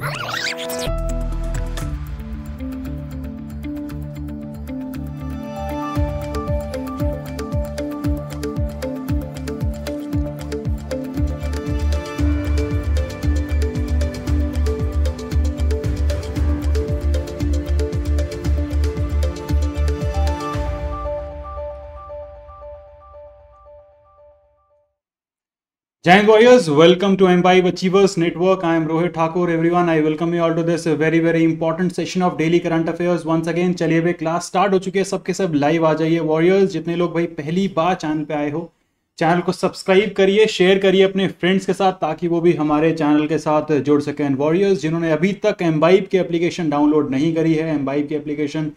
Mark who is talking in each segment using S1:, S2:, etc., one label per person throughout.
S1: you Jang Warriors, welcome to M5 Achievers Network. I am Rohit Thakur. Everyone, I welcome you all to this very very important session of daily current affairs once again चलिए भाई class start हो चुकी है सबके सब live आ जाइए warriors जितने लोग भाई पहली बार चैनल पे आए हो चैनल को सब्सक्राइब करिए शेयर करिए अपने फ्रेंड्स के साथ ताकि वो भी हमारे चैनल के साथ जुड़ सकें वॉरियर्स जिन्होंने अभी तक एम्बाइब की एप्लीकेशन डाउनलोड नहीं करी है एम्बाइब की एप्लीकेशन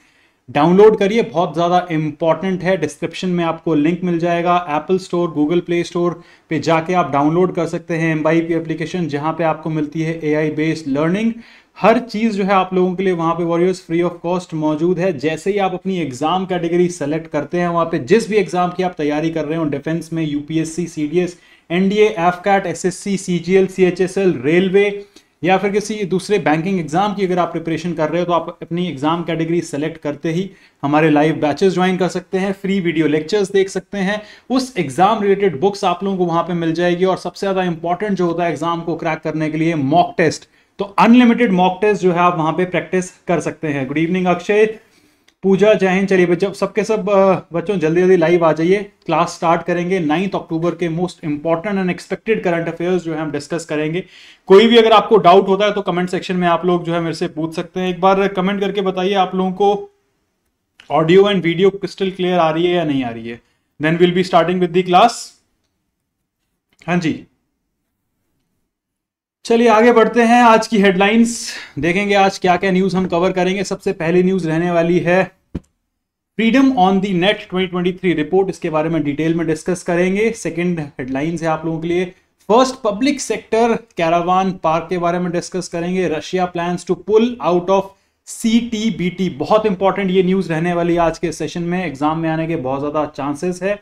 S1: डाउनलोड करिए बहुत ज़्यादा इंपॉर्टेंट है डिस्क्रिप्शन में आपको लिंक मिल जाएगा Apple store Google play store पे जाके आप डाउनलोड कर सकते हैं एम पी एप्लीकेशन जहाँ पे आपको मिलती है ए बेस्ड लर्निंग हर चीज़ जो है आप लोगों के लिए वहाँ पे वॉरियर्स फ्री ऑफ कॉस्ट मौजूद है जैसे ही आप अपनी एग्ज़ाम कैटेगरी सेलेक्ट करते हैं वहाँ पे जिस भी एग्ज़ाम की आप तैयारी कर रहे हो डिफेंस में UPSC G NDA C H S L railway या फिर किसी दूसरे बैंकिंग एग्ज़ाम की अगर आप प्रिपरेशन कर रहे हो तो आप अपनी एग्ज़ाम कैटेगरी सेलेक्ट करते ही हमारे लाइव बैचेस ज्वाइन कर सकते हैं फ्री वीडियो लेक्चर्स देख सकते हैं उस एग्ज़ाम रिलेटेड बुक्स आप लोगों को वहां पर मिल जाएगी और सबसे ज़्यादा इंपॉर्टेंट जो होता है एग्ज़ाम को क्रैक करने के लिए मॉक टेस्ट तो अनलिमिटेड मॉक टेस्ट जो है आप वहां पर प्रैक्टिस कर सकते हैं गुड इवनिंग अक्षय पूजा जय हिंद चलिए बच्चों सबके सब बच्चों जल्दी जल्दी लाइव आ जाइए क्लास स्टार्ट करेंगे नाइन्थ अक्टूबर के most important and expected current affairs जो है हम डिस्कस करेंगे कोई भी अगर आपको डाउट होता है तो कमेंट सेक्शन में आप लोग जो है मेरे से पूछ सकते हैं एक बार कमेंट करके बताइए आप लोगों को audio and video crystal clear आ रही है या नहीं आ रही है then will be starting with the class हाँ जी चलिए आगे बढ़ते हैं आज की हेडलाइंस देखेंगे आज क्या क्या न्यूज हम कवर करेंगे सबसे पहली न्यूज रहने वाली है freedom on the net 2023 report इसके बारे में डिटेल में डिस्कस करेंगे सेकंड हेडलाइंस है आप लोगों के लिए first public sector caravan park के बारे में डिस्कस करेंगे Russia plans to pull out of C बहुत इंपॉर्टेंट ये न्यूज रहने वाली आज के सेशन में एग्जाम में आने के बहुत ज्यादा चांसेस है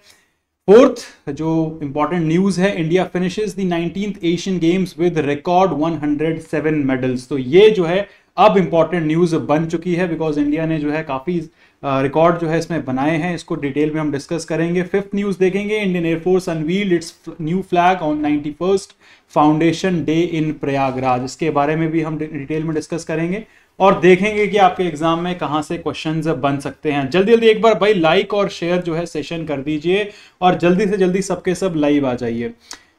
S1: फोर्थ जो इंपॉर्टेंट न्यूज है India finishes the nineteen Asian games with record 107 medals तो ये जो है अब इंपॉर्टेंट न्यूज बन चुकी है बिकॉज इंडिया ने जो है काफी रिकॉर्ड जो है इसमें बनाए हैं इसको डिटेल में हम डिस्कस करेंगे फिफ्थ न्यूज़ देखेंगे Indian air force unveil its new flag on ninety first foundation day in Prayagraj इसके बारे में भी हम डिटेल में डिस्कस करेंगे और देखेंगे कि आपके एग्जाम में कहाँ से क्वेश्चन बन सकते हैं जल्दी जल्दी एक बार भाई लाइक और शेयर जो है सेशन कर दीजिए और जल्दी से जल्दी सबके सब लाइव आ जाइए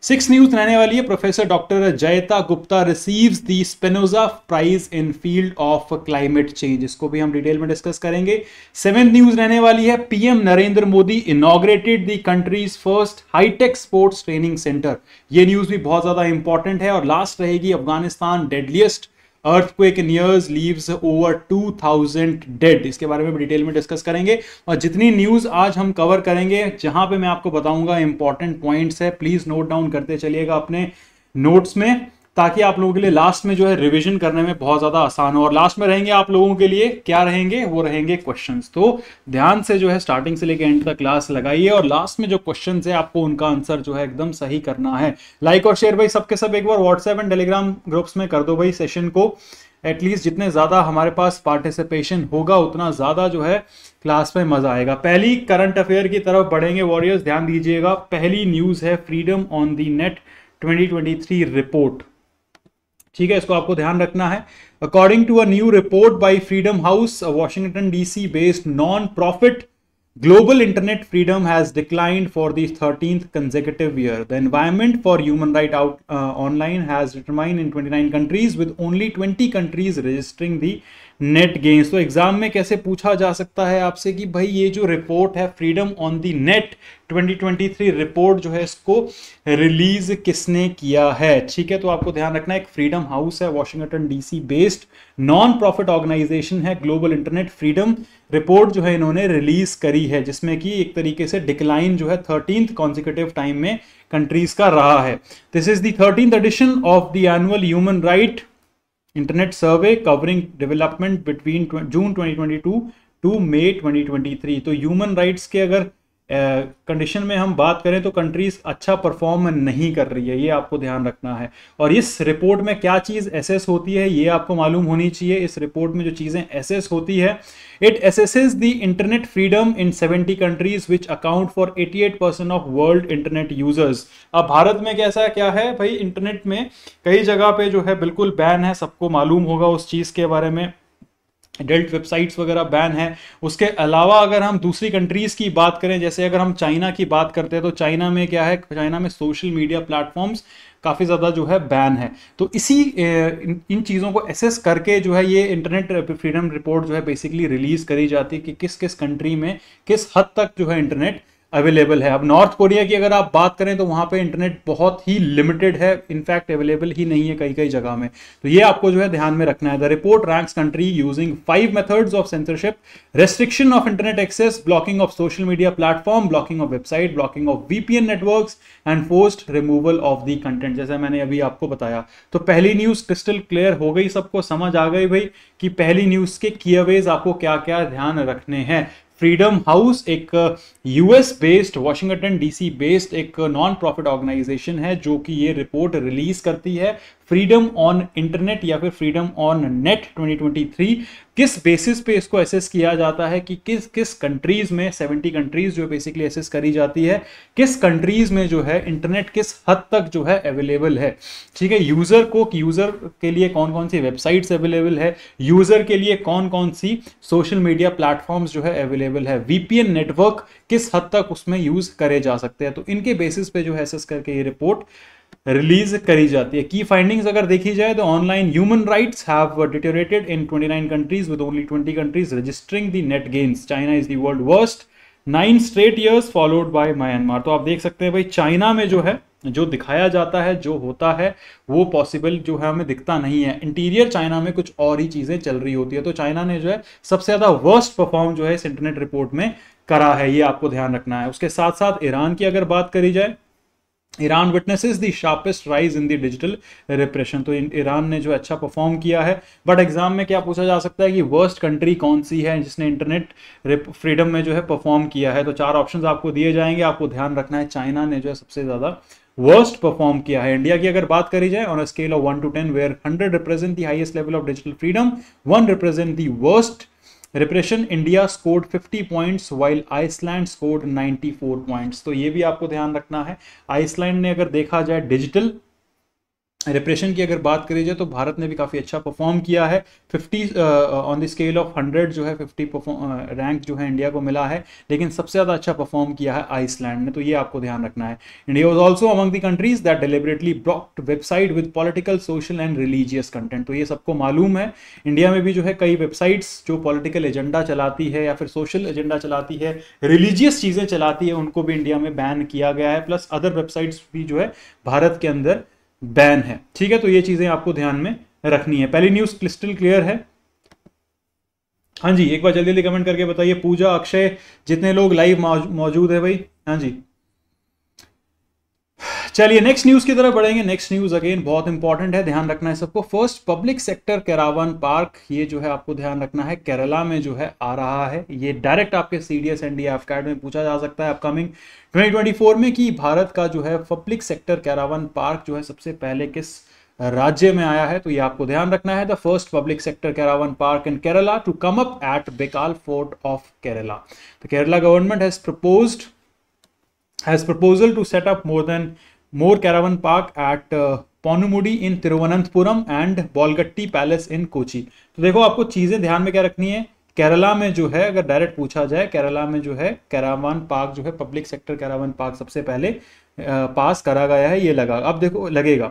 S1: सिक्स न्यूज रहने वाली है professor doctor Joyeeta Gupta receives the Spinoza prize in field of climate change इसको भी हम डिटेल में डिस्कस करेंगे सेवन न्यूज रहने वाली है PM Narendra Modi inaugurated the country's first high tech sports training centre ये न्यूज भी बहुत ज्यादा इंपॉर्टेंट है और लास्ट रहेगी Afghanistan deadliest earthquake years leaves over 2000 dead इसके बारे में डिटेल में डिस्कस करेंगे और जितनी न्यूज़ आज हम कवर करेंगे जहां पे मैं आपको बताऊंगा इंपॉर्टेंट पॉइंट्स है प्लीज़ नोट डाउन करते चलिएगा अपने नोट्स में ताकि आप लोगों के लिए लास्ट में जो है रिविजन करने में बहुत ज़्यादा आसान हो और लास्ट में रहेंगे आप लोगों के लिए क्या रहेंगे वो रहेंगे क्वेश्चन तो ध्यान से जो है स्टार्टिंग से लेकर एंड तक क्लास लगाइए और लास्ट में जो क्वेश्चन है आपको उनका आंसर जो है एकदम सही करना है लाइक और शेयर भाई सबके सब एक बार व्हाट्सएप एंड टेलीग्राम ग्रुप्स में कर दो भाई सेशन को एटलीस्ट जितने ज़्यादा हमारे पास पार्टिसिपेशन होगा उतना ज़्यादा जो है क्लास में मज़ा आएगा पहली करंट अफेयर की तरफ बढ़ेंगे वॉरियर्स ध्यान दीजिएगा पहली न्यूज़ है freedom on the net 2023 report ठीक है इसको आपको ध्यान रखना है according to a new report by Freedom House Washington DC based non profit global internet freedom has declined for the thirteen consecutive year the environment for human right out online has determined in twenty nine countries with only twenty countries registering the net gains तो exam में कैसे पूछा जा सकता है आपसे कि भाई ये जो रिपोर्ट है freedom on the net 2023 report जो है इसको रिलीज किसने किया है ठीक है तो आपको ध्यान रखना एक फ्रीडम हाउस है Washington DC based non profit organisation है ग्लोबल इंटरनेट फ्रीडम रिपोर्ट जो है इन्होंने रिलीज करी है जिसमें कि एक तरीके से डिक्लाइन जो है थर्टींथ कॉन्जिक्यूटिव टाइम में कंट्रीज का रहा है this is thirteenth edition of the annual human right internet survey covering development between June 2022 to May 2023 तो ह्यूमन राइट्स के अगर कंडीशन में हम बात करें तो कंट्रीज़ अच्छा परफॉर्म नहीं कर रही है ये आपको ध्यान रखना है और इस रिपोर्ट में क्या चीज़ एसेस होती है ये आपको मालूम होनी चाहिए इस रिपोर्ट में जो चीज़ें एसेस होती है it assesses the internet freedom in 70 countries which account for 88 percent of world internet users अब भारत में कैसा क्या है भाई इंटरनेट में कई जगह पर जो है बिल्कुल बैन है सबको मालूम होगा उस चीज़ के बारे में एडल्ट वेबसाइट्स वगैरह बैन है उसके अलावा अगर हम दूसरी कंट्रीज़ की बात करें जैसे अगर हम चाइना की बात करते हैं तो चाइना में क्या है चाइना में सोशल मीडिया प्लेटफॉर्म्स काफ़ी ज़्यादा जो है बैन है तो इसी इन, इन चीज़ों को एसेस करके जो है ये इंटरनेट फ्रीडम रिपोर्ट जो है बेसिकली रिलीज़ करी जाती है कि किस किस कंट्री में किस हद तक जो है इंटरनेट अवेलेबल है अब नॉर्थ कोरिया की अगर आप बात करें तो वहाँ पे इंटरनेट बहुत ही लिमिटेड है इनफैक्ट अवेलेबल ही नहीं है कई कई जगह में तो ये आपको जो है ध्यान में रखना है the report ranks country using five methods of censorship restriction of internet access blocking of social media platform blocking of website blocking of VPN network and post removal of the content जैसे मैंने अभी आपको बताया तो पहली news crystal clear हो गई सबको समझ आ गई भाई कि पहली न्यूज के कियावेज आपको क्या क्या ध्यान रखने हैं फ्रीडम हाउस एक US based Washington DC based एक नॉन प्रॉफिट ऑर्गेनाइजेशन है जो कि ये रिपोर्ट रिलीज करती है फ्रीडम ऑन इंटरनेट या फिर फ्रीडम ऑन नेट 2023 किस बेसिस पे इसको एसेस किया जाता है कि किस किस कंट्रीज में 70 कंट्रीज जो बेसिकली एसेस करी जाती है किस कंट्रीज में जो है इंटरनेट किस हद तक जो है अवेलेबल है ठीक है यूज़र को यूज़र के लिए कौन कौन सी वेबसाइट्स अवेलेबल है यूज़र के लिए कौन कौन सी सोशल मीडिया प्लेटफॉर्म्स जो है अवेलेबल है वीपीएन नेटवर्क किस हद तक उसमें यूज़ करे जा सकते हैं तो इनके बेसिस पे जो है एसेस करके ये रिपोर्ट रिलीज करी जाती है की फाइंडिंग्स अगर देखी जाए तो online human rights have deteriorated in 29 countries with only 20 countries registering the net gains China is the world worst nine straight years followed by Myanmar तो आप देख सकते हैं भाई चाइना में जो है जो दिखाया जाता है जो होता है वो पॉसिबल जो है हमें दिखता नहीं है इंटीरियर चाइना में कुछ और ही चीज़ें चल रही होती है तो चाइना ने जो है सबसे ज़्यादा वर्स्ट परफॉर्म जो है इस इंटरनेट रिपोर्ट में करा है ये आपको ध्यान रखना है उसके साथ साथ ईरान की अगर बात करी जाए Iran witnesses the sharpest rise in the digital repression तो ईरान ने जो अच्छा परफॉर्म किया है बट एग्जाम में क्या पूछा जा सकता है कि वर्स्ट कंट्री कौन सी है जिसने इंटरनेट फ्रीडम में जो है परफॉर्म किया है तो चार ऑप्शन आपको दिए जाएंगे आपको ध्यान रखना है चाइना ने जो है सबसे ज़्यादा वर्स्ट परफॉर्म किया है इंडिया की अगर बात करी जाए on scale of one to ten where hundred represent the highest level of digital freedom one represent the worst repression India scored 50 points while Iceland scored 94 points तो ये भी आपको ध्यान रखना है आइसलैंड ने अगर देखा जाए डिजिटल रिप्रेशन की अगर बात करी जाए तो भारत ने भी काफ़ी अच्छा परफॉर्म किया है 50 ऑन द स्केल ऑफ 100 जो है 50 रैंक uh, जो है इंडिया को मिला है लेकिन सबसे ज़्यादा अच्छा परफॉर्म किया है आइसलैंड ने तो ये आपको ध्यान रखना है India was also among the countries that deliberately blocked website with political social and religious content तो ये सबको मालूम है इंडिया में भी जो है कई वेबसाइट्स जो पॉलिटिकल एजेंडा चलाती है या फिर सोशल एजेंडा चलाती है रिलीजियस चीज़ें चलाती है उनको भी इंडिया में बैन किया गया है प्लस अदर वेबसाइट्स भी जो है भारत के अंदर बैन है ठीक है तो ये चीजें आपको ध्यान में रखनी है पहली न्यूज क्रिस्टल क्लियर है हाँ जी एक बार जल्दी जल्दी कमेंट करके बताइए पूजा अक्षय जितने लोग लाइव मौजूद है भाई हाँ जी चलिए नेक्स्ट न्यूज की तरफ बढ़ेंगे नेक्स्ट न्यूज अगेन बहुत इंपॉर्टेंट है ध्यान रखना है सबको first public sector caravan park ये जो है आपको ध्यान रखना है केरला में जो है आ रहा है ये डायरेक्ट आपके C D S N D में पूछा जा सकता है अपकमिंग 2024 में कि भारत का जो है पब्लिक सेक्टर कैरावन पार्क जो है सबसे पहले किस राज्य में आया है तो ये आपको ध्यान रखना है the first public sector caravan park in Kerala to come up at Bekal fort of Kerala तो Kerala government has proposed has proposal to set up more than more caravan park at uh, Ponmudi in Thiruvananthapuram and Bolgatty palace in Kochi तो देखो आपको चीज़ें ध्यान में क्या रखनी है केरला में जो है अगर डायरेक्ट पूछा जाए केरला में जो है कैरावान पार्क जो है पब्लिक सेक्टर कैरावान पार्क सबसे पहले uh, पास करा गया है ये लगा अब देखो लगेगा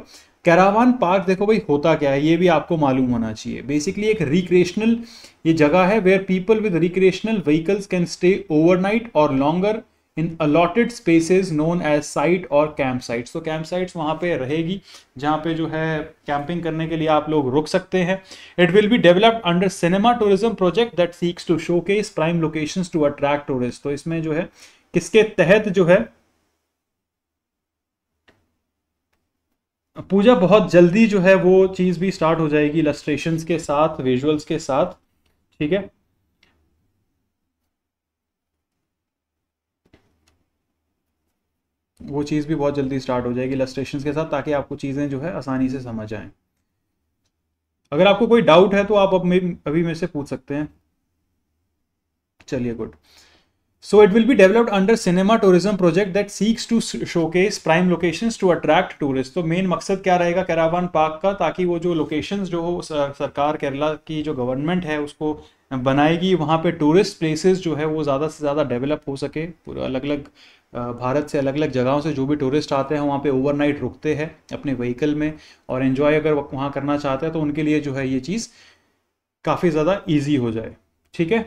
S1: कैरावान पार्क देखो भाई होता क्या है ये भी आपको मालूम होना चाहिए बेसिकली एक रिक्रिएशनल ये जगह है where people with recreational vehicles can stay overnight or longer in allotted spaces known as site or camp site तो कैंप साइट्स वहाँ पे रहेगी जहाँ पे जो है कैंपिंग करने के लिए आप लोग रुक सकते हैं it will be developed under cinema tourism project that seeks to showcase prime location to attract tourist तो इसमें जो है किसके तहत जो है पूजा बहुत जल्दी जो है वो चीज़ भी स्टार्ट हो जाएगी इलस्ट्रेशन के साथ विजुअल्स के साथ ठीक है वो चीज़ भी बहुत जल्दी स्टार्ट हो जाएगी इलस्ट्रेशन के साथ ताकि आपको चीज़ें जो है आसानी से समझ आएँ अगर आपको कोई डाउट है तो आप अब अभी मेरे से पूछ सकते हैं चलिए good So it will be developed under cinema tourism project that seeks to showcase prime locations to attract tourists. तो मेन मकसद क्या रहेगा कैरावान पार्क का ताकि वो जो लोकेशंस जो सरकार केरला की जो गवर्नमेंट है उसको बनाएगी वहाँ पे टूरिस्ट प्लेसेस जो है वो ज़्यादा से ज़्यादा डेवलप हो सके पूरा अलग अलग भारत से अलग अलग जगहों से जो भी टूरिस्ट आते हैं वहाँ पे ओवरनाइट रुकते हैं अपने व्हीकल में और एन्जॉय अगर वहाँ करना चाहते हैं तो उनके लिए जो है ये चीज़ काफ़ी ज़्यादा ईजी हो जाए ठीक है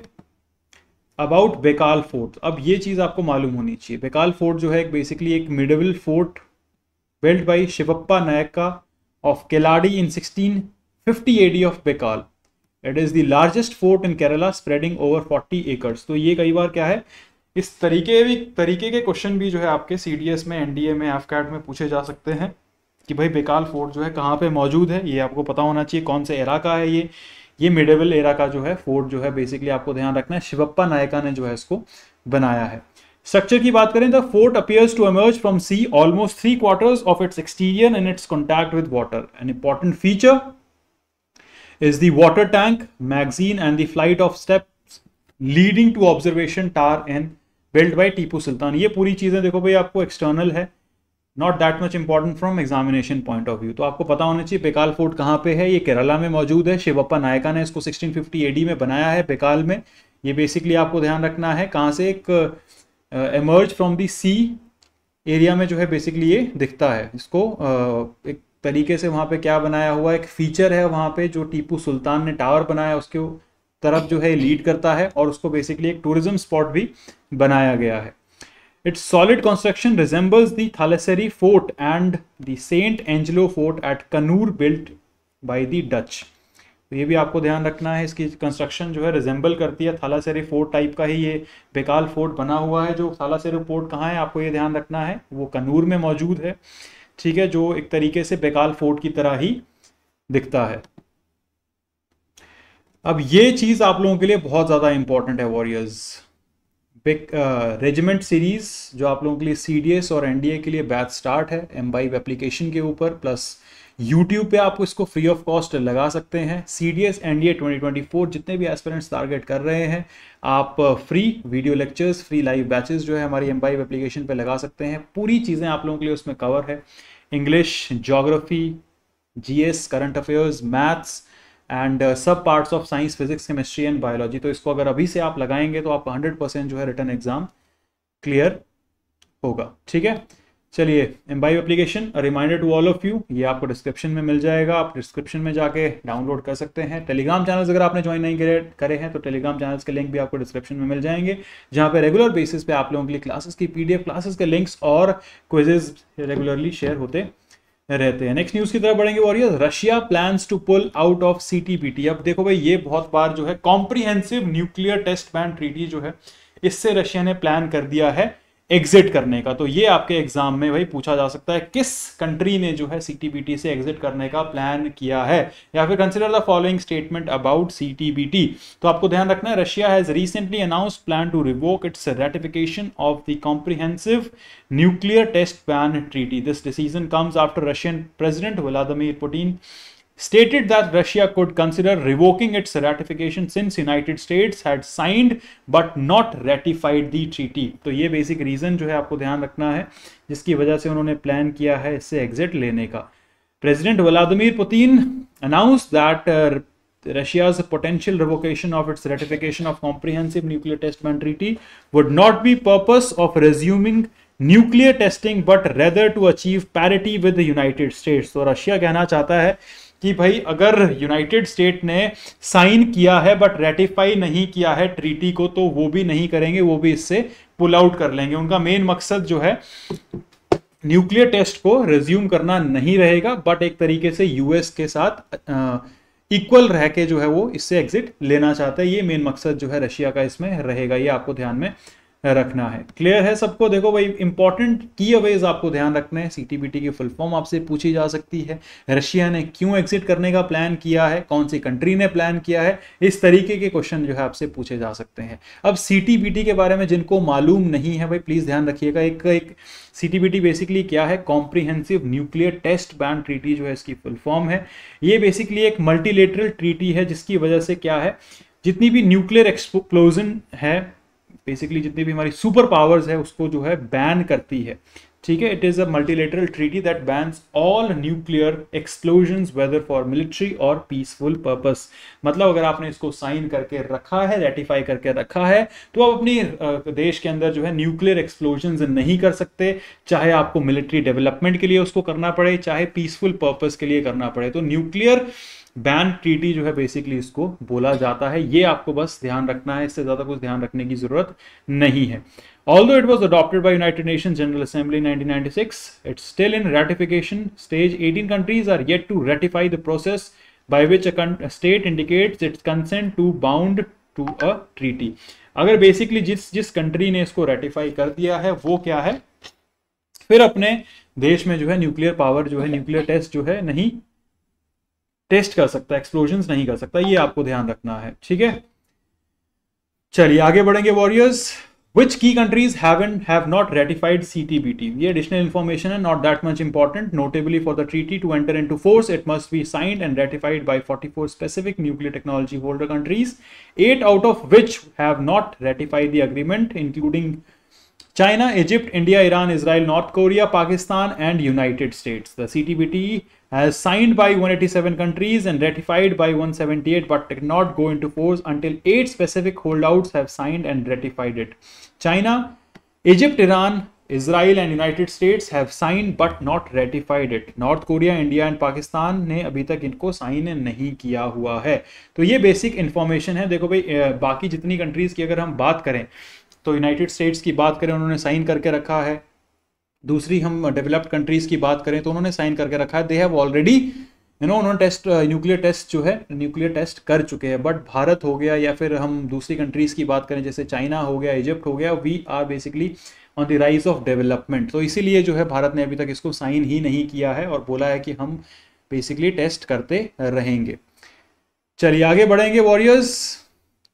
S1: अबाउट बेकाल फोर्ट अब ये चीज़ आपको मालूम होनी चाहिए बेकाल फोर्ट जो है बेसिकली एक medieval fort built by Shivappa Nayaka of Keladi in 1650 AD of Bekal it is the largest fort in Kerala spreading over 40 acres तो ये कई बार क्या है इस तरीके भी तरीके के क्वेश्चन भी जो है आपके सी डी एस में एन डी ए में एफ में पूछे जा सकते हैं कि भाई बेकाल फोर्ट जो है कहाँ पे मौजूद है ये आपको पता होना चाहिए कौन से इलाका है ये ये मिडेवल एरा का जो है फोर्ट जो है बेसिकली आपको ध्यान रखना है शिवप्पा नायका ने जो है इसको बनाया है स्ट्रक्चर की बात करें the fort appears to emerge from sea almost three quarters of its exterior and its contact with water an important feature is the water tank magazine and and flight of step leading to observation tower and build by Tipu Sultan ये पूरी चीजें देखो भाई आपको external है not that much important from examination point of view तो आपको पता होना चाहिए बेकाल फोर्ट कहाँ पे है ये केरला में मौजूद है शिवप्पा नायका ने इसको 1650 एडी में बनाया है बेकाल में ये बेसिकली आपको ध्यान रखना है कहाँ से एक emerge from the sea area में जो है बेसिकली ये दिखता है इसको uh, एक तरीके से वहाँ पे क्या बनाया हुआ एक फीचर है वहाँ पे जो टीपू सुल्तान ने टावर बनाया उसके तरफ जो है लीड करता है और उसको बेसिकली एक टूरिज्म स्पॉट भी बनाया गया है Its solid construction resembles the Thalassery fort and the Saint Angelo fort at Kannur built by the Dutch. तो ये भी आपको ध्यान रखना है इसकी कंस्ट्रक्शन जो है रिजेंबल करती है थालासेरी फोर्ट टाइप का ही ये बेकाल फोर्ट बना हुआ है जो थालासेरी फोर्ट कहाँ है आपको ये ध्यान रखना है वो कनूर में मौजूद है ठीक है जो एक तरीके से बेकाल फोर्ट की तरह ही दिखता है अब ये चीज़ आप लोगों के लिए बहुत ज़्यादा इंपॉर्टेंट है वॉरियर्स पिक रेजिमेंट सीरीज़ जो आप लोगों के लिए सी और एन के लिए बैच स्टार्ट है एम वाइव एप्लीकेशन के ऊपर प्लस यूट्यूब पे आप इसको फ्री ऑफ कॉस्ट लगा सकते हैं C D S N D A twenty twenty four जितने भी एस्पेरेंट्स टारगेट कर रहे हैं आप free video lectures free live batches जो है हमारी एम बाइव एप्लीकेशन पर लगा सकते हैं पूरी चीज़ें आप लोगों के लिए उसमें कवर है English geography G S current affairs maths and सब parts of science physics chemistry and biology तो इसको अगर अभी से आप लगाएंगे तो आप हंड्रेड परसेंट जो है रिटर्न एग्जाम क्लियर होगा ठीक है चलिए Embibe application reminder to all of you ये आपको डिस्क्रिप्शन में मिल जाएगा आप डिस्क्रिप्शन में जाके डाउनलोड कर सकते हैं टेलीग्राम चैनल्स अगर आपने ज्वाइन नहीं करे करे हैं तो टेलीग्राम चैनल्स के लिंक भी आपको डिस्क्रिप्शन में मिल जाएंगे जहाँ पे रेगुलर बेसिस पे आप लोगों के लिए क्लासेस की पीडीएफ क्लासेस के लिंक्स और क्विजेज रेगुलरली शेयर होते रहते हैं नेक्स्ट न्यूज की तरफ बढ़ेंगे warriors Russia plans to pull out of CTBT अब देखो भाई ये बहुत बार जो है comprehensive nuclear test ban treaty जो है इससे रशिया ने प्लान कर दिया है एग्जिट करने का तो ये आपके एग्जाम में भाई पूछा जा सकता है किस कंट्री ने जो है सी से एग्जिट करने का प्लान किया है या फिर consider the following statement about C तो आपको ध्यान रखना है Russia has recently announce plan to revoke its ratification of the comprehensive nuclear test ban treaty this decision comes after Russian president Vladimir Putin stated that Russia could consider revoking its ratification since United States had signed but not ratified the treaty. तो ये basic reason जो है आपको ध्यान रखना है जिसकी वजह से उन्होंने plan किया है इससे exit लेने का President Vladimir Putin announced that uh, Russia's potential revocation of its ratification of comprehensive nuclear test ban treaty would not be purpose of resuming nuclear testing but rather to achieve parity with the United States. तो so, Russia कहना चाहता है कि भाई अगर United state ने sign किया है बट रेटिफाई नहीं किया है ट्रीटी को तो वो भी नहीं करेंगे वो भी इससे पुल आउट कर लेंगे उनका मेन मकसद जो है न्यूक्लियर टेस्ट को रिज्यूम करना नहीं रहेगा बट एक तरीके से यूएस के साथ इक्वल रह के जो है वो इससे एग्जिट लेना चाहता है ये मेन मकसद जो है रशिया का इसमें रहेगा ये आपको ध्यान में रखना है क्लियर है सबको देखो भाई इंपॉर्टेंट की अवेज आपको ध्यान रखना है सीटीबीटी की फुल फॉर्म आपसे पूछी जा सकती है रशिया ने क्यों एग्जिट करने का प्लान किया है कौन सी कंट्री ने प्लान किया है इस तरीके के क्वेश्चन जो है आपसे पूछे जा सकते हैं अब सीटीबीटी के बारे में जिनको मालूम नहीं है भाई प्लीज़ ध्यान रखिएगा एक एक सीटीबीटी बेसिकली क्या है comprehensive nuclear test ban treaty जो है इसकी फुल फॉर्म है ये बेसिकली एक मल्टीलेटरल ट्रीटी है जिसकी वजह से क्या है जितनी भी न्यूक्लियर एक्सप्लोजन है बेसिकली जितनी भी हमारी सुपर पावर्स है उसको जो है बैन करती है ठीक है it is a multilateral treaty that ban all nuclear explosion whether for military or peaceful purpose मतलब अगर आपने इसको साइन करके रखा है रेटिफाई करके रखा है तो आप अपनी देश के अंदर जो है न्यूक्लियर एक्सप्लोजन नहीं कर सकते चाहे आपको मिलिट्री डेवलपमेंट के लिए उसको करना पड़े चाहे पीसफुल पर्पस के लिए करना पड़े तो न्यूक्लियर बैन ट्रीटी जो है बेसिकली इसको बोला जाता है ये आपको बस ध्यान रखना है इससे ज़्यादा कुछ ध्यान रखने की ज़रूरत नहीं है although it was adopted by United Nation General Assembly nineteen its still in ratification stage eighteen countries are yet to ratify the process By which a state indicates its consent to bound to a treaty. अगर basically जिस जिस country ने इसको ratify कर दिया है वो क्या है फिर अपने देश में जो है nuclear power जो है nuclear test जो है नहीं टेस्ट कर सकता एक्सप्लोजन नहीं कर सकता ये आपको ध्यान रखना है ठीक है चलिए आगे बढ़ेंगे वॉरियर्स विच की countries have not C T B T ये एडिशनल इन्फॉर्मेशन है not that much important notably for the treaty to enter into force it must be signed and ratified by forty four specific nuclear technology holder countries eight out of which have not ratified the agreement including China, Egypt, India, Iran, Israel, North Korea, Pakistan, and United States. The CTBT has signed by 187 countries and ratified by 178, but did not go into force until eight specific holdouts have signed and ratified it. China, Egypt, Iran, Israel and United States have sign but not ratified it North Korea India and Pakistan ने अभी तक इनको sign नहीं किया हुआ है तो ये बेसिक इन्फॉर्मेशन है देखो भाई बाकी जितनी कंट्रीज़ की अगर हम बात करें तो यूनाइटेड स्टेट्स की बात करें उन्होंने साइन करके रखा है दूसरी हम डेवलप्ड कंट्रीज़ की बात करें तो उन्होंने साइन करके रखा है they have already you know उन्होंने टेस्ट न्यूक्लियर टेस्ट जो है न्यूक्लियर टेस्ट कर चुके हैं बट भारत हो गया या फिर हम दूसरी कंट्रीज़ की बात करें जैसे चाइना हो गया इजिप्ट हो गया we are basically on the rise of development तो इसीलिए जो है भारत ने अभी तक इसको साइन ही नहीं किया है और बोला है कि हम बेसिकली टेस्ट करते रहेंगे चलिए आगे बढ़ेंगे वॉरियर्स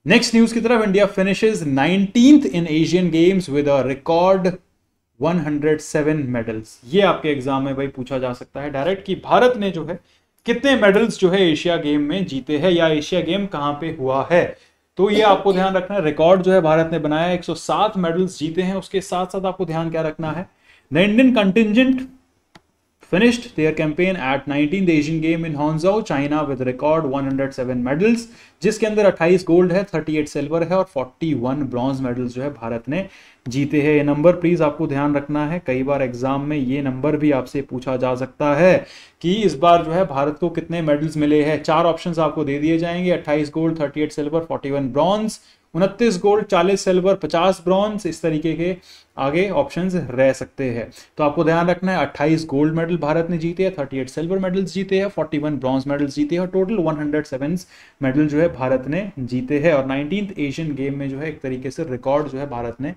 S1: नेक्स्ट न्यूज की तरफ India finishes nineteen in Asian games with a record 107 medals ये आपके एग्जाम में भाई पूछा जा सकता है डायरेक्ट कि भारत ने जो है कितने मेडल्स जो है एशिया गेम में जीते हैं या एशिया गेम कहाँ पे हुआ है तो ये आपको ध्यान रखना है रिकॉर्ड जो है भारत ने बनाया 107 मेडल्स जीते हैं उसके साथ साथ आपको ध्यान क्या रखना है Indian contingent finished their campaign at 19th Asian Game in Hangzhou, China with record 107 medals जिसके अंदर 28 गोल्ड है 38 सिल्वर है और 41 ब्रॉन्ज मेडल्स जो है भारत ने जीते हैं ये नंबर प्लीज़ आपको ध्यान रखना है कई बार एग्जाम में ये नंबर भी आपसे पूछा जा सकता है कि इस बार जो है भारत को कितने मेडल्स मिले हैं चार ऑप्शंस आपको दे दिए जाएंगे 28 गोल्ड 38 सिल्वर 41 ब्रॉन्ज उनतीस गोल्ड 40 सिल्वर 50 ब्रॉन्ज इस तरीके के आगे ऑप्शंस रह सकते हैं तो आपको ध्यान रखना है 28 गोल्ड मेडल भारत ने जीते हैं 38 सिल्वर मेडल्स जीते हैं 41 ब्रॉन्ज मेडल्स जीते हैं और टोटल 107 मेडल जो है भारत ने जीते हैं और नाइनटीन एशियन गेम में जो है एक तरीके से रिकॉर्ड जो है भारत ने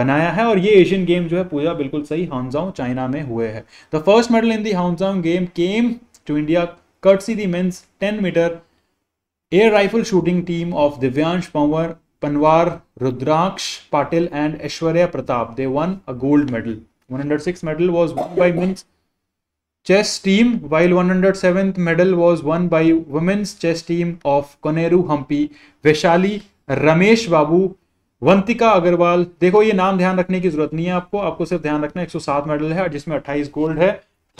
S1: बनाया है और ये एशियन गेम जो है पूजा बिल्कुल सही हांगजाओ चाइना में हुए है the first medal in the Hangzhou game came to India courtesy the ten metre air rifle shooting team of Divyansh Panwar Panwar Rudraksh Patil and Aishwarya Pratap they won a gold medal 106 medal was won by men's chess team while 107th medal was won by women's chess team of Koneru Humpy Vaishali Ramesh Babu Vantika Agrawal देखो ये नाम ध्यान रखने की जरूरत नहीं है आपको आपको सिर्फ ध्यान रखना 107 मेडल है जिसमें 28 गोल्ड है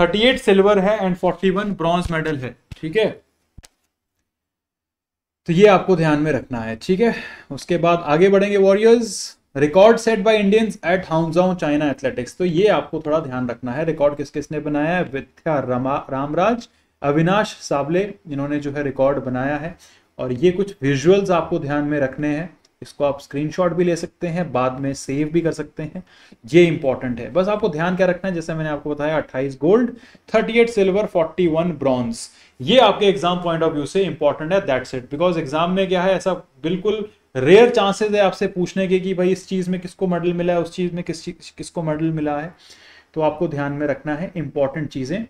S1: 38 सिल्वर है एंड 41 ब्रॉन्ज मेडल है ठीक है तो ये आपको ध्यान में रखना है ठीक है उसके बाद आगे बढ़ेंगे warriors record set by Indians at हाउजाउ चाइना एथलेटिक्स तो ये आपको थोड़ा ध्यान रखना है रिकॉर्ड किस किसने बनाया है विद्या रमा रामराज अविनाश साबले इन्होंने जो है रिकॉर्ड बनाया है और ये कुछ विजुअल्स आपको ध्यान में रखने हैं इसको आप स्क्रीनशॉट भी ले सकते हैं बाद में सेव भी कर सकते हैं ये इंपॉर्टेंट है बस आपको ध्यान क्या रखना है जैसे मैंने आपको बताया 28 गोल्ड 38 सिल्वर 41 वन ब्रॉन्स ये आपके एग्जाम पॉइंट ऑफ व्यू से इंपॉर्टेंट है दैट्स इट बिकॉज एग्जाम में क्या है ऐसा बिल्कुल रेयर चांसेस है आपसे पूछने के कि भाई इस चीज़ में किसको मेडल मिला है उस चीज़ में किस चीज किसको मेडल मिला है तो आपको ध्यान में रखना है इंपॉर्टेंट चीज़ें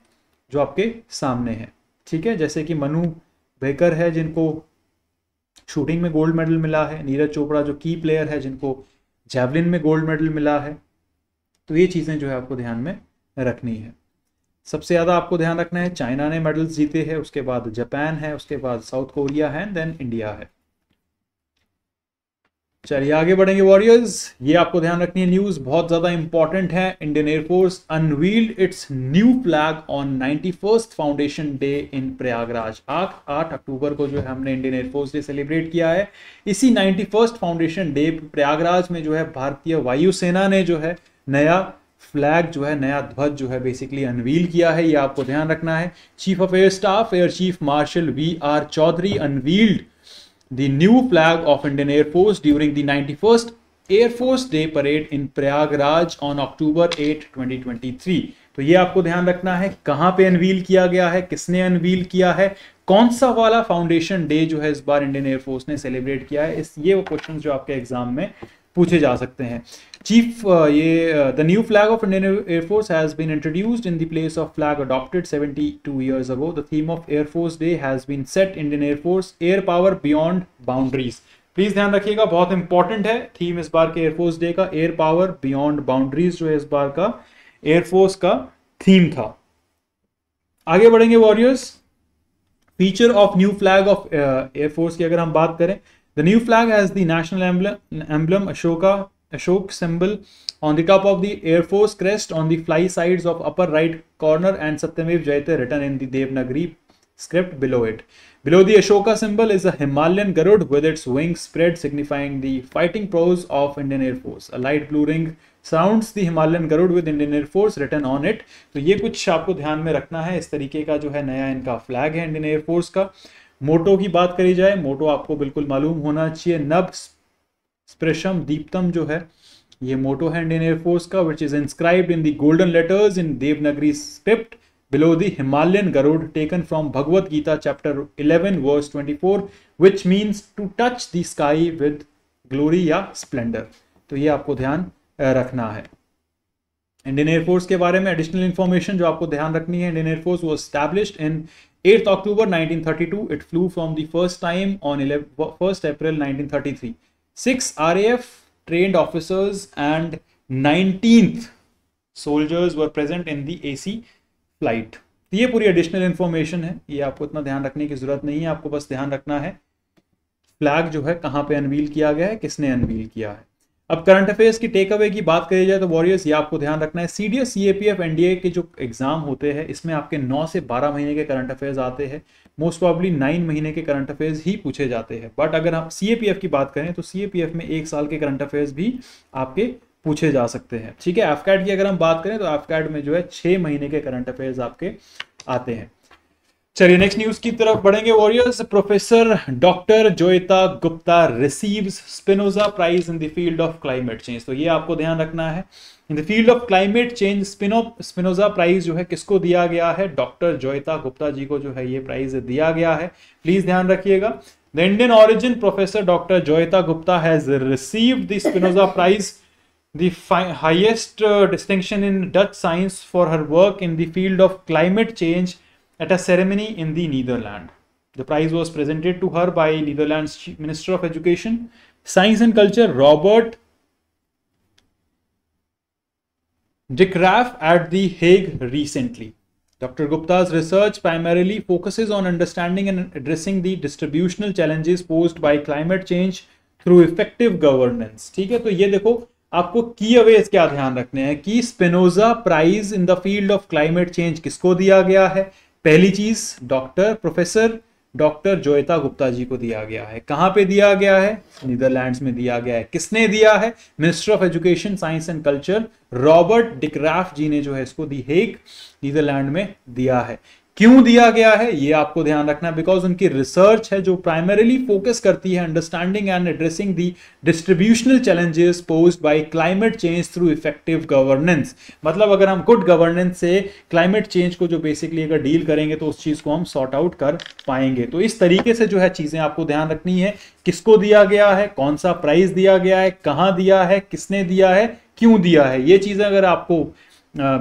S1: जो आपके सामने है ठीक है जैसे कि मनु बेकर है जिनको शूटिंग में गोल्ड मेडल मिला है नीरज चोपड़ा जो की प्लेयर है जिनको जैवलिन में गोल्ड मेडल मिला है तो ये चीज़ें जो है आपको ध्यान में रखनी है सबसे ज़्यादा आपको ध्यान रखना है चाइना ने मेडल्स जीते हैं उसके बाद जापान है उसके बाद साउथ कोरिया है देन इंडिया है चलिए आगे बढ़ेंगे वॉरियर्स ये आपको ध्यान रखनी है न्यूज बहुत ज्यादा इंपॉर्टेंट है Indian Air Force unveiled its new flag on ninety first foundation day in Prayagraj आठ आठ अक्टूबर को जो है हमने इंडियन एयरफोर्स डे सेलिब्रेट किया है इसी ninety first foundation day Prayagraj में जो है भारतीय वायुसेना ने जो है नया फ्लैग जो है नया ध्वज जो है बेसिकली अनवील किया है ये आपको ध्यान रखना है chief of air staff air chief marshal V R Chaudhari unveiled the new flag of Indian Air Force during the 91st Air Force day parade in Prayagraj on October 8, 2023 तो ये आपको ध्यान रखना है कहाँ पे अनवील किया गया है किसने अनवील किया है कौन सा वाला फाउंडेशन डे जो है इस बार इंडियन एयरफोर्स ने सेलिब्रेट किया है इस ये वो क्वेश्चन जो आपके एग्जाम में पूछे जा सकते हैं चीफ uh, ये the new flag of Indian Air Force has been introduced in the place of flag adopted 72 years ago the theme of Air Force day has been set Indian Air Force air power beyond boundaries please ध्यान रखिएगा बहुत important है theme इस बार के Air Force day का air power beyond boundaries जो है इस बार का एयरफोर्स का थीम था आगे बढ़ेंगे warriors feature of new flag of Air Force की अगर हम बात करें The new flag has the national emblem, emblem Ashoka, Ashok symbol on the top of the Air Force crest on the fly sides of upper right corner and Satyamev Jayate written in the Devanagari script below it. Below the Ashoka symbol is a Himalayan Garud with its wings spread signifying the fighting prowess of Indian Air Force. A light blue ring surrounds the Himalayan Garud with Indian Air Force written on it. तो ये कुछ आपको ध्यान में रखना है इस तरीके का जो है नया इनका फ्लैग है Air Force का मोटो की बात करी जाए मोटो आपको बिल्कुल मालूम होना चाहिए नब स्प्रेशम दीप्तम जो है ये मोटो है इंडियन एयरफोर्स का which is inscribed in the golden letters in Devanagari script below the Himalayan Garud taken from Bhagavad Gita chapter 11 verse 24 which means to touch the sky with glory या स्प्लेंडर तो ये आपको ध्यान रखना है इंडियन एयरफोर्स के बारे में एडिशनल इन्फॉर्मेशन जो आपको ध्यान रखनी है इंडियन एयरफोर्स वो established in 8th October 1932, it flew from the first time on 11, 1st April 1933. Six RAF trained officers and 19th soldiers were present in the AC flight. ये पूरी एडिशनल इन्फॉर्मेशन है ये आपको इतना ध्यान रखने की जरूरत नहीं है आपको बस ध्यान रखना है फ्लैग जो है कहाँ पे अनवील किया गया है किसने अनवील किया है अब करंट अफेयर्स की टेक अवे की बात करी जाए तो वॉरियर्स ये आपको ध्यान रखना है C D S C A P F के जो एग्जाम होते हैं इसमें आपके नौ से बारह महीने के करंट अफेयर्स आते हैं मोस्ट प्रॉब्ली नाइन महीने के करंट अफेयर्स ही पूछे जाते हैं बट अगर आप सी ए पी एफ की बात करें तो सी ए पी एफ में एक साल के करंट अफेयर्स भी आपके पूछे जा सकते हैं ठीक है एफकैट की अगर हम बात करें तो एफकैट में जो है छः महीने के करंट अफेयर्स आपके आते हैं चलिए नेक्स्ट न्यूज की तरफ बढ़ेंगे warriors professor doctor Joyeeta Gupta receives Spinoza prize in the field of climate change तो ये आपको ध्यान रखना है in the field of climate change spino Spinoza prize जो है किसको दिया गया है डॉक्टर जोयता गुप्ता जी को जो है ये प्राइज दिया गया है प्लीज ध्यान रखिएगा the Indian origin professor doctor Joyeeta Gupta has receive the Spinoza prize the highest uh, distinction in Dutch science for her work in the field of climate change at a ceremony in the Netherlands. The prize was presented to her by Netherlands Minister of Education, Science and Culture Robert de Graaf at The Hague recently. Dr. Gupta's research primarily focuses on understanding and addressing the distributional challenges posed by climate change through effective governance ठीक है तो ये देखो आपको की अवेज क्या ध्यान रखने हैं कि Spinoza prize in the field of climate change किसको दिया गया है पहली चीज doctor professor doctor Joyeeta Gupta ji को दिया गया है कहाँ पे दिया गया है नीदरलैंड्स में दिया गया है किसने दिया है minister of education science and culture Robert Dijkgraaf ji ने जो है इसको दी हेक नीदरलैंड में दिया है क्यों दिया गया है ये आपको ध्यान रखना है बिकॉज उनकी रिसर्च है जो प्राइमरीली फोकस करती है understanding and addressing the distributional challenges posed by climate change through effective governance मतलब अगर हम गुड गवर्नेंस से क्लाइमेट चेंज को जो बेसिकली अगर डील करेंगे तो उस चीज़ को हम सॉर्ट आउट कर पाएंगे तो इस तरीके से जो है चीज़ें आपको ध्यान रखनी है किसको दिया गया है कौन सा प्राइज दिया गया है कहाँ दिया है किसने दिया है क्यों दिया है ये चीज़ें अगर आपको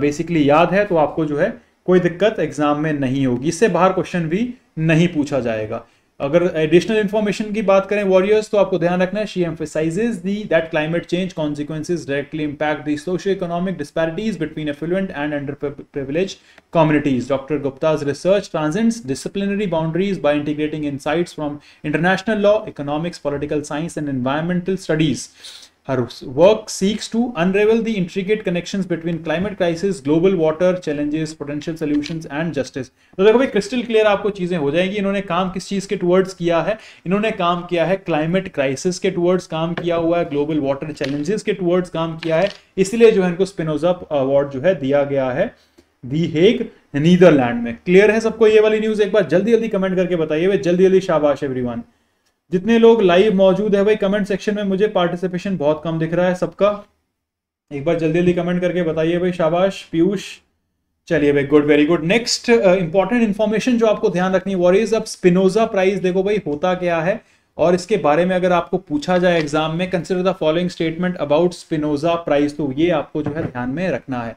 S1: बेसिकली uh, याद है तो आपको जो है कोई दिक्कत एग्जाम में नहीं होगी इससे बाहर क्वेश्चन भी नहीं पूछा जाएगा अगर एडिशनल इन्फॉर्मेशन की बात करें वॉरियर्स तो आपको ध्यान रखना है she emphasizes the that climate change consequences directly impact the socio economic disparities between affluent and under privilege communities doctor Gupta's research transcends disciplinary boundaries by integrating in from international law economics political science and environmental studies Her work seeks to unravel the intricate connections between climate crisis, global water challenges, potential solutions and justice. तो देखो भाई crystal clear आपको चीज़ें हो जाएंगी इन्होंने काम किस चीज़ के टुवर्ड्स किया है इन्होंने काम किया है क्लाइमेट क्राइसिस के टुवर्ड्स काम किया हुआ है ग्लोबल वाटर चैलेंजेस के टुवर्ड्स काम किया है इसलिए जो है इनको स्पिनोजा अवार्ड जो है दिया गया है दी हेग नीदरलैंड में क्लियर है सबको ये वाली न्यूज़ एक बार जल्दी जल्दी कमेंट करके बताइए जल्दी जल्दी शाबाश एवरीवन जितने लोग लाइव मौजूद है भाई कमेंट सेक्शन में मुझे पार्टिसिपेशन बहुत कम दिख रहा है सबका एक बार जल्दी जल्दी कमेंट करके बताइए भाई शाबाश पीयूष चलिए भाई good very good next important information जो आपको ध्यान रखनी वॉरियज अब स्पिनोजा प्राइज देखो भाई होता क्या है और इसके बारे में अगर आपको पूछा जाए एग्जाम में consider the following statement about Spinoza prize तो ये आपको जो है ध्यान में रखना है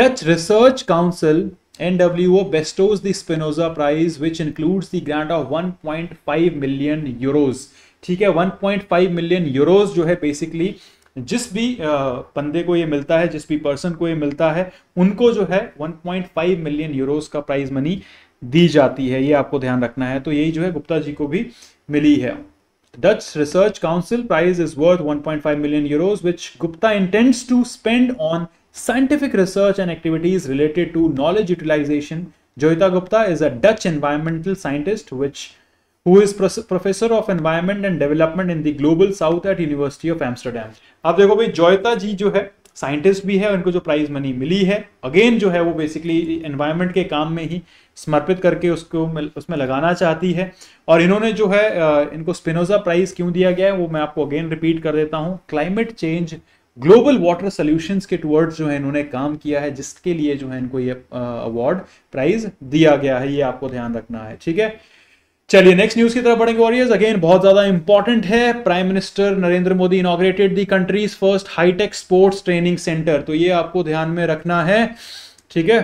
S1: Dutch research council NWO bestows the Spinoza Prize, which includes the grant of 1.5 million euros. ठीक है 1.5 million euros जो है basically जिस भी बंदे को ये मिलता है जिस भी पर्सन को ये मिलता है उनको जो है 1.5 मिलियन यूरोस का प्राइज मनी दी जाती है ये आपको ध्यान रखना है तो यही जो है गुप्ता जी को भी मिली है Dutch research council prize is worth five million euros which Gupta intends to spend on scientific research and activities related to knowledge utilization Joyeeta Gupta is a Dutch environmental scientist which who is professor of environment and development in the global south at university of Amsterdam आप देखो भाई जोहिता जी जो है scientist भी है उनको जो prize money मिली है अगेन जो है वो बेसिकली एनवायरमेंट के काम में ही समर्पित करके उसको उसमें लगाना चाहती है और इन्होंने जो है इनको स्पिनोजा प्राइज क्यों दिया गया है वो मैं आपको अगेन रिपीट कर देता हूँ climate change global water solutions के टूवर्ड्स जो है इन्होंने काम किया है जिसके लिए जो है इनको ये अवार्ड प्राइज दिया गया है ये आपको ध्यान रखना है ठीक है चलिए नेक्स्ट न्यूज की तरफ बढ़ेंगे वॉरियर्स अगेन बहुत ज्यादा इंपॉर्टेंट है prime minister Narendra Modi inaugurated the country's first high tech sports training centre तो ये आपको ध्यान में रखना है ठीक है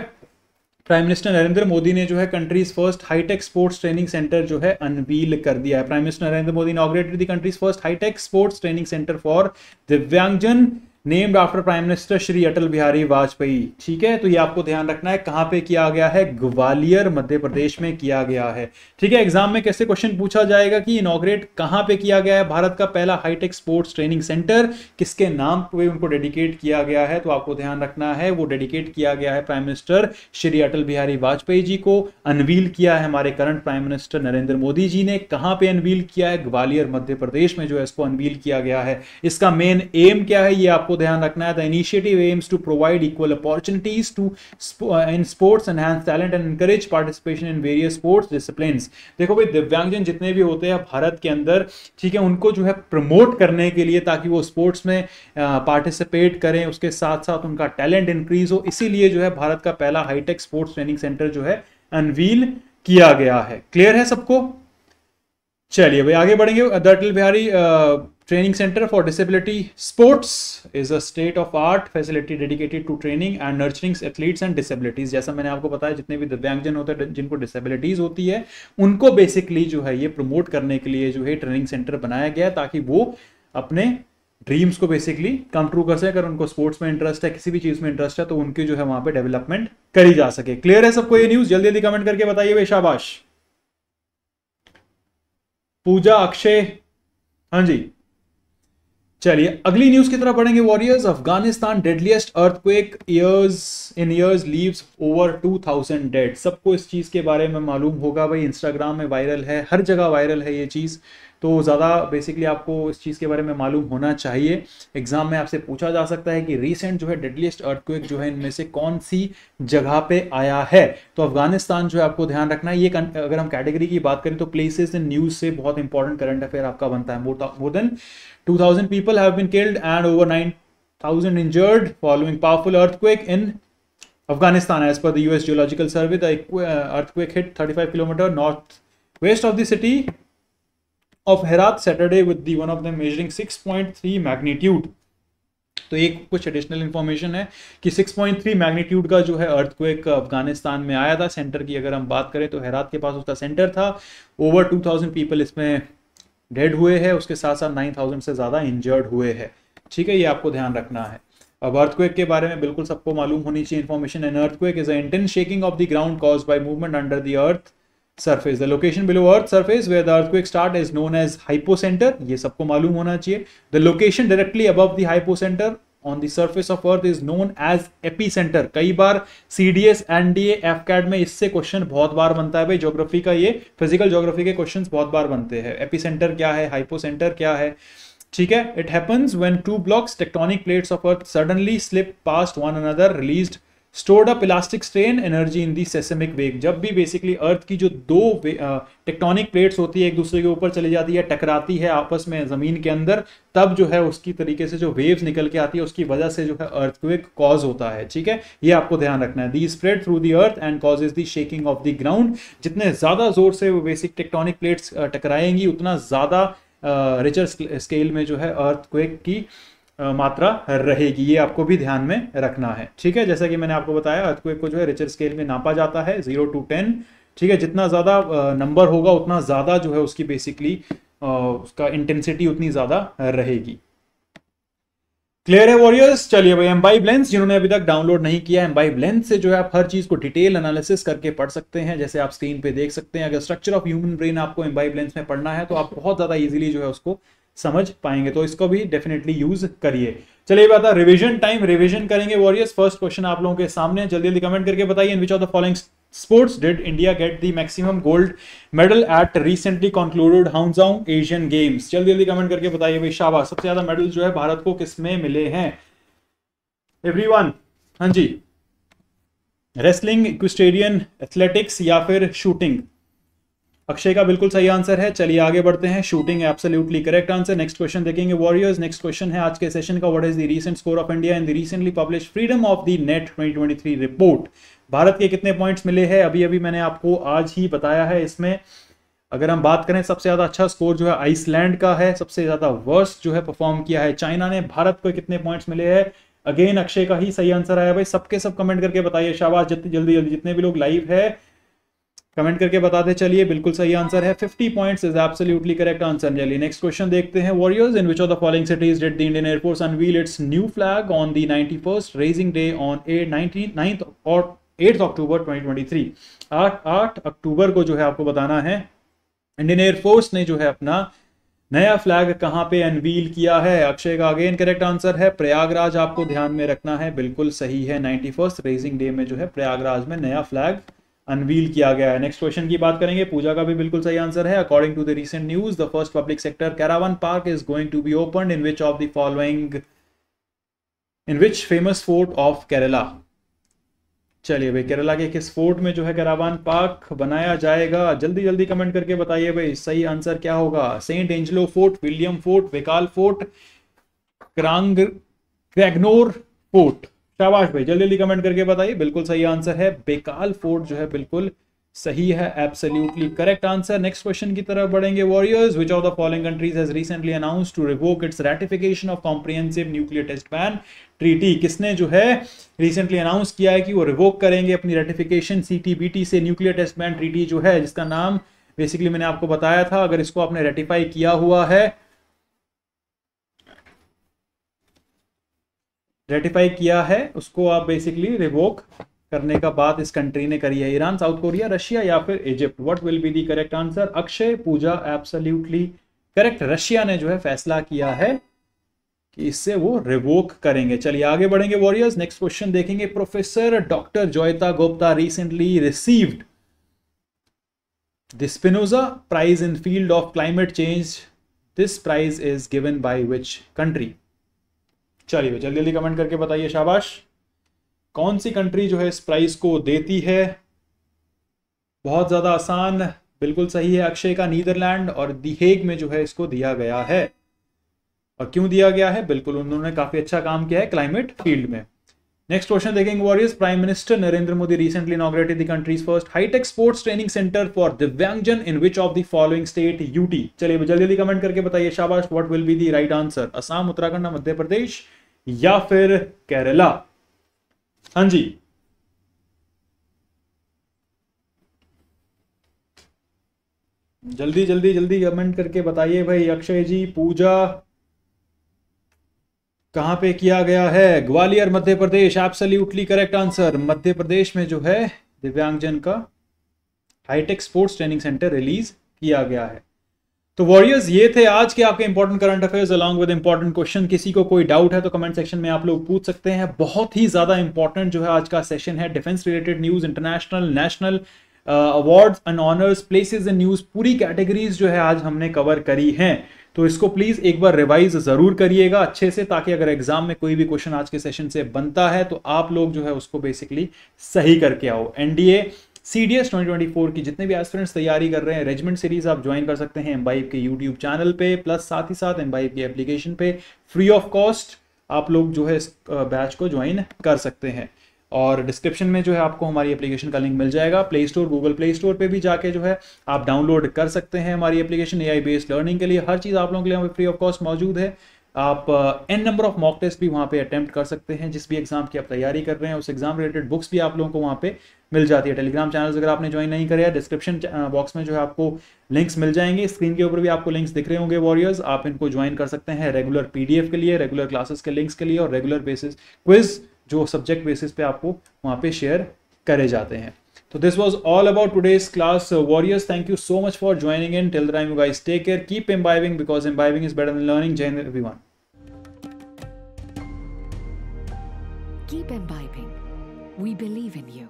S1: प्राइम मिनिस्टर नरेंद्र मोदी ने जो है country's first high tech sports training centre जो है अनवील कर दिया है prime minister Narendra Modi inaugurated the country's first high tech sports training centre for divyangjan named after prime minister Shri Atal Bihari Vajpayee ठीक है तो ये आपको ध्यान रखना है कहाँ पे किया गया है ग्वालियर मध्य प्रदेश में किया गया है ठीक है एग्जाम में कैसे क्वेश्चन पूछा जाएगा कि इनोग्रेट कहाँ पे किया गया है भारत का पहला हाईटेक स्पोर्ट्स ट्रेनिंग सेंटर किसके नाम पे उनको डेडिकेट किया गया है तो आपको ध्यान रखना है वो डेडिकेट किया गया है प्राइम मिनिस्टर श्री अटल बिहारी वाजपेयी जी को अनवील किया है हमारे current prime minister Narendra Modi ji ने कहाँ पे अनवील किया है ग्वालियर मध्य प्रदेश में जो है इसको अनवील किया गया है इसका मेन एम क्या है ये आपको आपको ध्यान रखना है the initiative aims to provide equal opportunities to in sports enhance talent and encourage participation in various sports discipline देखो भाई दिव्यांगजन जितने भी होते हैं भारत के अंदर ठीक है उनको जो है प्रमोट करने के लिए ताकि वो स्पोर्ट्स में पार्टिसिपेट uh, करें उसके साथ साथ उनका टैलेंट इंक्रीज हो इसीलिए जो है भारत का पहला हाईटेक स्पोर्ट्स ट्रेनिंग सेंटर जो है अनवील किया गया है क्लियर है सबको चलिए भाई आगे बढ़ेंगे अटल Bihari uh, Training Center for Disability Sports is a state of art facility dedicated to training and nurturing athletes and disabilities जैसा मैंने आपको बताया जितने भी दिव्यांगजन होते हैं जिनको डिसेबिलिटीज़ होती है उनको बेसिकली जो है ये प्रमोट करने के लिए जो है ट्रेनिंग सेंटर बनाया गया ताकि वो अपने ड्रीम्स को बेसिकली कम ट्रू कर सके अगर उनको स्पोर्ट्स में इंटरेस्ट है किसी भी चीज़ में इंटरेस्ट है तो उनकी जो है वहां पे डेवलपमेंट करी जा सके क्लियर है सबको ये न्यूज़ जल्दी जल्दी कमेंट करके बताइए भाई शाबाश पूजा अक्षय हाँ जी चलिए अगली न्यूज की तरफ बढ़ेंगे warriors Afghanistan deadliest earthquake years in years leaves over 2000 dead सबको इस चीज के बारे में मालूम होगा भाई इंस्टाग्राम में वायरल है हर जगह वायरल है ये चीज तो ज़्यादा बेसिकली आपको इस चीज़ के बारे में मालूम होना चाहिए एग्जाम में आपसे पूछा जा सकता है कि रिसेंट जो है डेडलीस्ट अर्थक्वेक जो है इनमें से कौन सी जगह पे आया है तो अफगानिस्तान जो है आपको ध्यान रखना है ये अगर हम कैटेगरी की बात करें तो प्लेसेस एंड न्यूज़ से बहुत इंपॉर्टेंट करंट अफेयर आपका बनता है more than two thousand people have been killed and over nine thousand injured following powerful earthquake in per the US geological survey the earthquake hit thirty five kilometre north west of the city of Herat Saturday with the one of them measuring 6.3 magnitude. तो एक कुछ additional information है कि 6.3 magnitude का जो है earthquake uh, Afghanistan में आया था सेंटर की अगर हम बात करें तो हैरात के पास उसका सेंटर था ओवर 2000 पीपल इसमें डेड हुए हैं उसके साथ साथ 9000 से ज़्यादा इंजर्ड हुए हैं ठीक है ये आपको ध्यान रखना है अब अर्थक्वेक के बारे में बिल्कुल सबको मालूम होनी चाहिए information an earthquake is a intense shaking of the ground cause by movement under the earth surface the location below earth surface where the earthquake start is known as hypocentre ये सबको मालूम होना चाहिए the location directly above the hypocentre on the surface of earth is known as epicentre कई बार C D S N D AFCAT में इससे question बहुत बार बनता है भाई ज्योग्राफी का ये फिजिकल ज्योग्राफी के क्वेश्चन बहुत बार बनते हैं एपी सेंटर क्या है हाइपो सेंटर क्या है ठीक है it happens when two blocks tectonic plates of earth suddenly slip past one another release stored up elastic strain energy in the seismic wave जब भी बेसिकली अर्थ की जो दो टेक्टोनिक प्लेट्स होती है एक दूसरे के ऊपर चली जाती है टकराती है आपस में ज़मीन के अंदर तब जो है उसकी तरीके से जो वेव्स निकल के आती है उसकी वजह से जो है अर्थ को एक कॉज होता है ठीक है ये आपको ध्यान रखना है the spread through the earth and cause the shaking of the ground जितने ज़्यादा जोर से वो बेसिक टेक्टोनिक प्लेट्स टकराएंगी उतना ज़्यादा रिचर स्केल में जो है अर्थ क्वेक की मात्रा रहेगी ये आपको भी ध्यान में रखना है ठीक है जैसा कि मैंने आपको बताया अर्थक्वेक को जो है रिचर स्केल में नापा जाता है जीरो टू टेन ठीक है जितना ज़्यादा नंबर होगा उतना ज़्यादा जो है उसकी बेसिकली उसका इंटेंसिटी उतनी ज़्यादा रहेगी क्लियर है वॉरियर्स चलिए भाई एम्बाई लेंस जिन्होंने अभी तक डाउनलोड नहीं किया एम्बाई लेंस से जो है आप हर चीज को डिटेल एनालिसिस करके पढ़ सकते हैं जैसे आप स्क्रीन पे देख सकते हैं अगर स्ट्रक्चर ऑफ ह्यूमन ब्रेन आपको एम्बाई लेंस में पढ़ना है तो आप बहुत ज्यादा इजीली जो है उसको समझ पाएंगे तो इसको भी डेफिनेटली यूज करिए चलिए है रिविजन टाइम रिविजन करेंगे वॉरियर्स फर्स्ट क्वेश्चन आप लोगों के सामने जल्दी जल्दी कमेंट करके बताइए in which of the following sports did India get the maximum gold medal at recently concluded Hangzhou Asian games जल्दी जल्दी कमेंट करके बताइए भाई शाबा सबसे ज्यादा मेडल जो है भारत को किसमें मिले हैं एवरी हां जी रेसलिंग इक्विस्टेरियन एथलेटिक्स या फिर शूटिंग अक्षय का बिल्कुल सही आंसर है चलिए आगे बढ़ते हैं shooting absolutely correct answer next question देखेंगे वॉरियर्स नेक्स्ट क्वेश्चन है आज के सेशन का what is the recent score of India in the recently publish freedom of the net 2023 report Bharat के कितने पॉइंट्स मिले हैं अभी अभी मैंने आपको आज ही बताया है इसमें अगर हम बात करें सबसे ज़्यादा अच्छा स्कोर जो है आइसलैंड का है सबसे ज़्यादा वर्स्ट जो है परफॉर्म किया है चाइना ने भारत को कितने पॉइंट्स मिले हैं अगेन अक्षय का ही सही आंसर आया भाई सबके सब कमेंट करके बताइए शाबाश जितनी जल्दी जल्दी जितने भी लोग लाइव है कमेंट करके बताते चलिए बिल्कुल सही आंसर है 50 points is absolutely correct answer चलिए नेक्स्ट क्वेश्चन देखते हैं warriors in which of the following cities did the Indian air force unveil its new flag on the ninety first raising day on a nineteen और eighth October 2023 आठ आठ अक्टूबर को जो है आपको बताना है इंडियन एयरफोर्स ने जो है अपना नया फ्लैग कहाँ पे अनवील किया है अक्षय का अगेन करेक्ट आंसर है प्रयागराज आपको ध्यान में रखना है बिल्कुल सही है नाइन्टी फर्स्ट रेजिंग डे में जो है प्रयागराज में नया फ्लैग अनवील किया गया है नेक्स्ट क्वेश्चन की बात करेंगे पूजा का भी बिल्कुल सही आंसर है according to the recent news the first public sector caravan park is going to be open in which of the following in which famous fort of Kerala चलिए भाई केरला के किस फोर्ट में जो है कैरावान पार्क बनाया जाएगा जल्दी जल्दी कमेंट करके बताइए भाई सही आंसर क्या होगा saint Angelo fort William fort विकाल फोर्ट क्रांग क्रैगनोर फोर्ट शाबाश भाई जल्दी जल्दी कमेंट करके बताइए बिल्कुल सही आंसर है बेकाल फोर्ट जो है बिल्कुल सही है absolutely correct answer next question की तरफ बढ़ेंगे warriors which of the following countries has recently announce to revoke its ratification of comprehensive nuclear test ban treaty किसने जो है रिसेंटली अनाउंस किया है कि वो रिवोक करेंगे अपनी रेटिफिकेशन सी से न्यूक्लियर टेस्ट बैन ट्रीटी जो है जिसका नाम बेसिकली मैंने आपको बताया था अगर इसको आपने रेटिफाई किया हुआ है रेटिफाई किया है उसको आप बेसिकली रिवोक करने का बात इस कंट्री ने करी है ईरान साउथ कोरिया रशिया या फिर Egypt what will be the correct answer Akshay Pooja absolutely correct Russia ने जो है फैसला किया है कि इससे वो रिवोक करेंगे चलिए आगे बढ़ेंगे वॉरियर्स नेक्स्ट क्वेश्चन देखेंगे professor doctor Joyeeta Gupta recently received the prize in field of climate change this prize is given by which country चलिए जल्दी जल्दी कमेंट करके बताइए शाबाश कौन सी कंट्री जो है इस प्राइस को देती है बहुत ज़्यादा आसान बिल्कुल सही है अक्षय का नीदरलैंड और दिहेग में जो है इसको दिया गया है और क्यों दिया गया है बिल्कुल उन्होंने काफ़ी अच्छा काम किया है क्लाइमेट फील्ड में नेक्स्ट क्वेश्चन देखेंगे warriors prime minister Narendra Modi recently inaugurated the country's first high tech sports training centre for divyangjan in which of the following state UT चलिए जल्दी जल्दी कमेंट करके बताइए शाबाश what will be the right answer Assam Uttarakhand Madhya Pradesh या फिर केरला हाँ जी जल्दी जल्दी जल्दी कमेंट करके बताइए भाई अक्षय जी पूजा कहां पे किया गया है Gwalior Madhya Pradesh absolutely correct answer Madhya Pradesh में जो है दिव्यांगजन का high tech sports training centre release किया गया है तो वॉरियर्स ये थे आज के आपके important current affairs along with important question किसी को कोई डाउट है तो कमेंट सेक्शन में आप लोग पूछ सकते हैं बहुत ही ज्यादा इंपॉर्टेंट जो है आज का सेशन है defence related news international national awards and honours places and news पूरी कैटेगरीज जो है आज हमने कवर करी हैं तो इसको प्लीज़ एक बार रिवाइज ज़रूर करिएगा अच्छे से ताकि अगर एग्जाम में कोई भी क्वेश्चन आज के सेशन से बनता है तो आप लोग जो है उसको बेसिकली सही करके आओ NDA C D S twenty twenty four की जितने भी एस्टूडेंट्स तैयारी कर रहे हैं रेजिमेंट सीरीज आप ज्वाइन कर सकते हैं एम्बाइब के यूट्यूब चैनल पे प्लस साथ ही साथ एम्बाइब के एप्लीकेशन पे फ्री ऑफ कॉस्ट आप लोग जो है इस बैच को ज्वाइन कर सकते हैं और डिस्क्रिप्शन में जो है आपको हमारी एप्लीकेशन का लिंक मिल जाएगा play store Google play store पर भी जाके जो है आप डाउनलोड कर सकते हैं हमारी एप्लीकेशन ए बेस्ड लर्निंग के लिए हर चीज़ आप लोगों के लिए फ्री ऑफ कॉस्ट मौजूद है आप an number of mock test भी वहाँ पे अटेम्प्ट कर सकते हैं जिस भी एग्ज़ाम की आप तैयारी कर रहे हैं उस एग्ज़ाम रिलेटेड बुक्स भी आप लोगों को वहाँ पे मिल जाती है टेलीग्राम चैनल्स अगर आपने ज्वाइन नहीं करे डिस्क्रिप्शन बॉक्स uh, में जो है आपको लिंक्स मिल जाएंगे स्क्रीन के ऊपर भी आपको लिंक्स दिख रहे होंगे वॉरियर्स आप इनको ज्वाइन कर सकते हैं रेगुलर पीडीएफ के लिए रेगुलर क्लासेस के लिंक्स के लिए और रेगुलर बेसिस क्विज़ जो सब्जेक्ट बेसिस पे आपको वहाँ पे शेयर करे जाते हैं तो this was all about today's class warriors thank you so much for joining in till the time you guys take care keep imbibing because imbibing is better learning जैन everyone Keep imbibing. We believe in you.